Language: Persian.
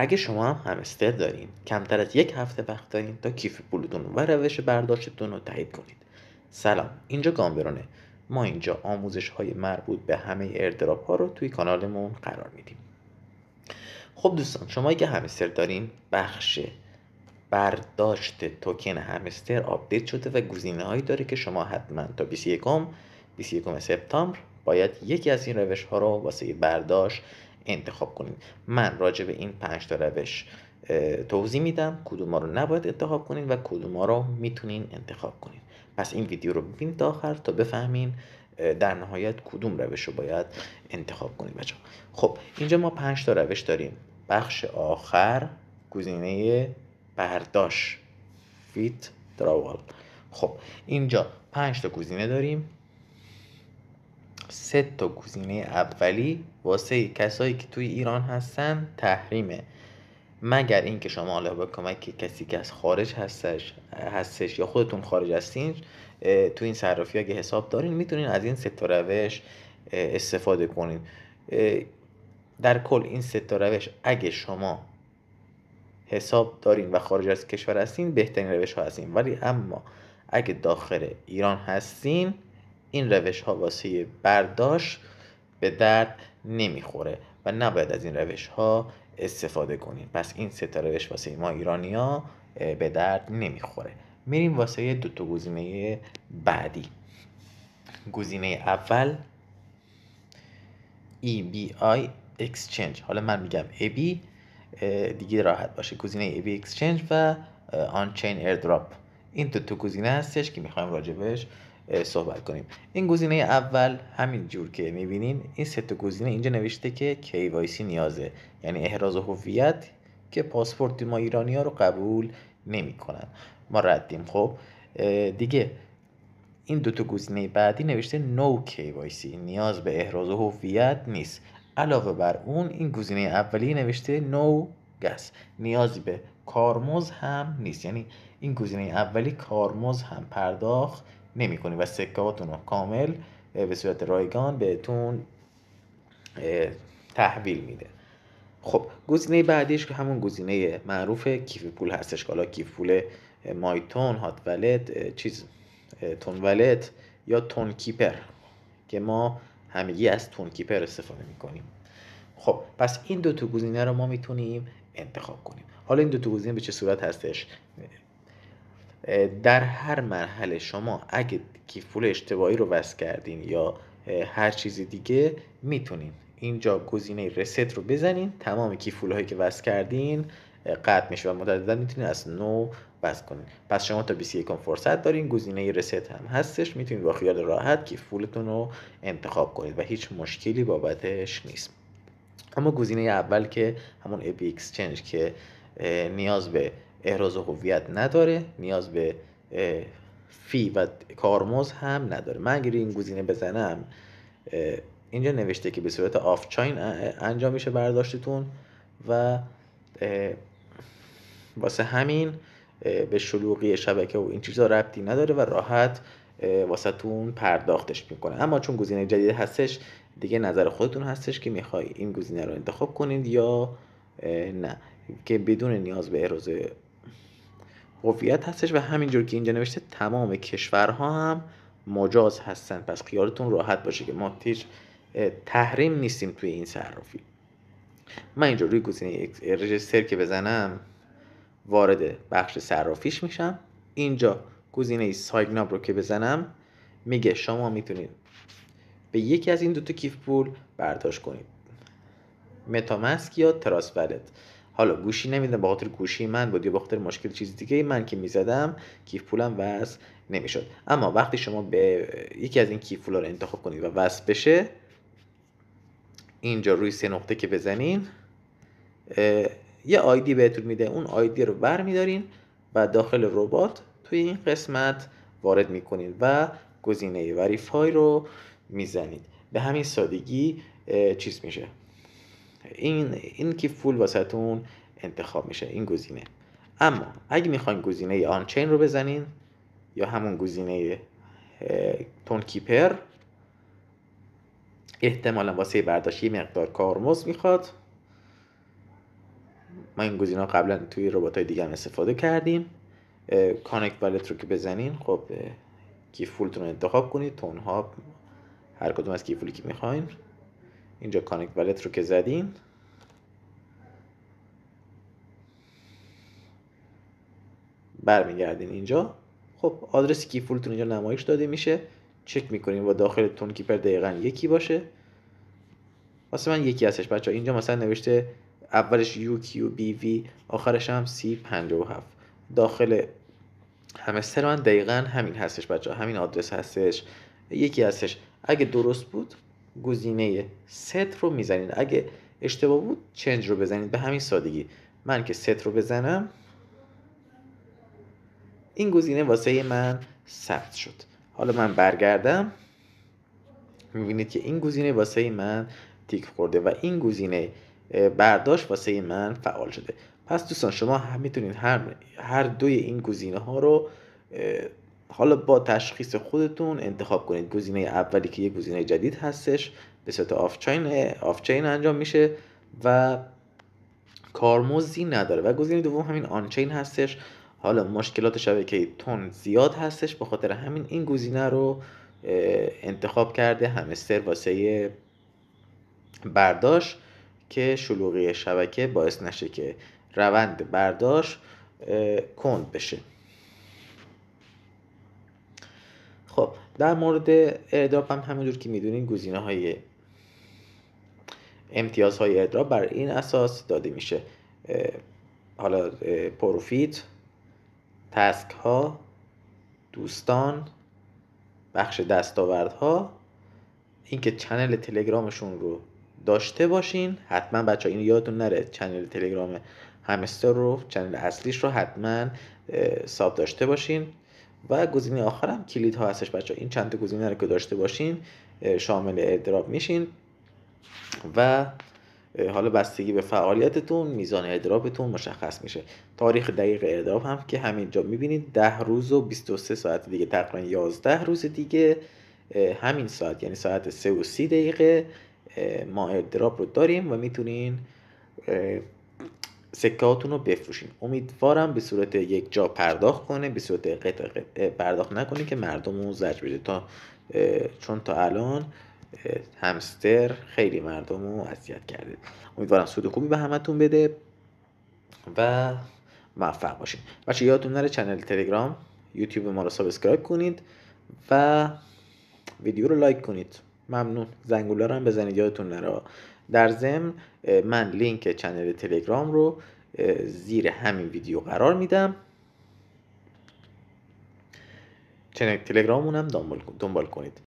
اگه شما هم همستر دارین کمتر از یک هفته وقت دارین تا کیف پولتون و روش برداشتتون رو تایید کنید سلام اینجا گامبرونه ما اینجا آموزش های مربوط به همه ایردراپ ها رو توی کانالمون قرار میدیم خب دوستان شما اگه همستر دارین بخش برداشت توکن همستر آپدیت شده و گزینه هایی داره که شما حتما تا 21 21 سپتامبر باید یکی از این روش ها رو واسه برداشت انتخاب کنید من راجع به این پنج تا روش توضیح میدم ها رو نباید انتخاب کنید و ها رو میتونین انتخاب کنید پس این ویدیو رو ببینید تا آخر تا بفهمین در نهایت کدوم روش رو باید انتخاب کنید بچه خب اینجا ما پنج تا روش داریم بخش آخر گزینه برداشت فیت دراوال خب اینجا پنج تا گزینه داریم سه تا گزینه اولی واسه کسایی که توی ایران هستن تحریمه مگر اینکه شما حالا با کمک کسی که از خارج هستش هستش یا خودتون خارج هستین تو این صرافی اگه حساب دارین میتونین از این سه تا روش استفاده کنین در کل این سه تا روش اگه شما حساب دارین و خارج از کشور هستین بهترین روش ها هستین ولی اما اگه داخل ایران هستین این روش ها واسه برداشت به درد نمیخوره و نباید از این روش ها استفاده کنیم پس این سه تا روش واسه ما ایرانی ها به درد نمیخوره میریم واسه دو تا گزینه بعدی گزینه اول EBI Exchange حالا من میگم EB دیگه راحت باشه گزینه EB Exchange و آنچین ایردراپ این دو تا گزینه هستش که میخوایم راجبش صحبت کنیم این گزینه اول همین جور که میبینین این سه تا گزینه اینجا نوشته که KYC نیازه یعنی احراز هویت که پاسپورت ما ایرانی ها رو قبول نمیکنن ما ردیم خب دیگه این دو تا گزینه بعدی نوشته No KYC نیاز به احراز هویت نیست علاوه بر اون این گزینه اولی نوشته نو گس نیازی به کارمز هم نیست یعنی این گزینه اولی کارمز هم پرداخت نمیکنی و سکهاتون رو کامل به صورت رایگان بهتون تحویل میده خب گزینه بعدیش که همون گزینه معروف کیف پول هستش حالا کیف پول مایتون هات ولت چیز تون ولت یا تون کیپر که ما همگی از تون کیپر استفاده میکنیم خب پس این دو تا گزینه رو ما میتونیم انتخاب کنیم حالا این دو تا گزینه به چه صورت هستش در هر مرحله شما اگه کیفول پول اشتباهی رو وصل کردین یا هر چیز دیگه میتونین اینجا گزینه رست رو بزنین تمام کیفول هایی که وصل کردین قطع میشه و مجددا میتونید از نو بس کنین پس شما تا 21 فرصت دارین گزینه رست هم هستش میتونید با خیال راحت کیف رو انتخاب کنید و هیچ مشکلی بابتش نیست اما گزینه اول که همون ابی که نیاز به احراز هویت نداره نیاز به فی و کارمز هم نداره من اگر این گزینه بزنم اینجا نوشته که به صورت آف انجام میشه برداشتتون و واسه همین به شلوغی شبکه و این چیزا ربطی نداره و راحت واسه تون پرداختش میکنه اما چون گزینه جدید هستش دیگه نظر خودتون هستش که میخوای این گزینه رو انتخاب کنید یا نه که بدون نیاز به احراز هویت هستش و همینجور که اینجا نوشته تمام کشورها هم مجاز هستن پس خیالتون راحت باشه که ما تحریم نیستیم توی این صرافی من اینجا روی گزینه رجستر که بزنم وارد بخش صرافیش میشم اینجا گزینه سایگناب رو که بزنم میگه شما میتونید به یکی از این دوتا کیف پول برداشت کنید متامسک یا تراس ولت حالا گوشی نمیدم با خاطر گوشی من بود یا با خاطر مشکل چیز دیگه من که میزدم کیف پولم وصل نمیشد اما وقتی شما به یکی از این کیف پولا رو انتخاب کنید و وصل بشه اینجا روی سه نقطه که بزنین یه آیدی بهتون میده اون آیدی رو بر میدارین و داخل ربات توی این قسمت وارد میکنید و گزینه وریفای رو میزنید به همین سادگی چیز میشه این این کیف پول انتخاب میشه این گزینه اما اگه میخواین گزینه آنچین رو بزنین یا همون گزینه تون کیپر احتمالا واسه برداشتی یه مقدار کارمز میخواد ما این گزینه قبلا توی ربات های دیگه هم استفاده کردیم کانکت والت رو که بزنین خب کیفولتون رو انتخاب کنید تون ها هر کدوم از کیفولی که میخواین اینجا کانکت والت رو که زدین برمیگردین اینجا خب آدرس کی فولتون اینجا نمایش داده میشه چک میکنیم و داخل تون کیپر دقیقا یکی باشه واسه من یکی هستش بچه اینجا مثلا نوشته اولش یو کیو بی وی آخرش هم سی هفت داخل همستر من دقیقا همین هستش بچه همین آدرس هستش یکی هستش اگه درست بود گزینه ست رو میزنین اگه اشتباه بود چنج رو بزنید به همین سادگی من که ست رو بزنم این گزینه واسه من ثبت شد حالا من برگردم میبینید که این گزینه واسه من تیک خورده و این گزینه برداشت واسه من فعال شده پس دوستان شما هم میتونید هر, هر دوی این گزینه ها رو حالا با تشخیص خودتون انتخاب کنید گزینه اولی که یه گزینه جدید هستش به صورت آفچین آفچین انجام میشه و کارمزدی نداره و گزینه دوم همین آنچین هستش حالا مشکلات شبکه تون زیاد هستش به خاطر همین این گزینه رو انتخاب کرده همستر واسه برداشت که شلوغی شبکه باعث نشه که روند برداشت کند بشه خب در مورد ادراب هم همونجور که میدونین گزینه های امتیاز های بر این اساس داده میشه حالا پروفیت تسک ها دوستان بخش دستاوردها اینکه چنل تلگرامشون رو داشته باشین حتما بچه این یادتون نره چنل تلگرام همستر رو چنل اصلیش رو حتما ساب داشته باشین و گزینه آخرم کلید ها هستش بچه این چند تا گزینه رو که داشته باشین شامل ادراب میشین و حالا بستگی به فعالیتتون میزان ادرابتون مشخص میشه تاریخ دقیق ادراب هم که همینجا میبینید ده روز و 23 ساعت دیگه تقریبا 11 روز دیگه همین ساعت یعنی ساعت 3 و 30 دقیقه ما ادراب رو داریم و میتونین سکهاتون رو بفروشین امیدوارم به صورت یک جا پرداخت کنه به صورت قطع پرداخت نکنه که مردم رو زجر بده تا چون تا الان همستر خیلی مردم رو اذیت کرده امیدوارم سود خوبی به همتون بده و موفق باشین بچه یادتون نره چنل تلگرام یوتیوب ما رو سابسکرایب کنید و ویدیو رو لایک کنید ممنون زنگوله رو هم بزنید یادتون نره در ضمن من لینک چنل تلگرام رو زیر همین ویدیو قرار میدم چنل تلگرامون دنبال کنید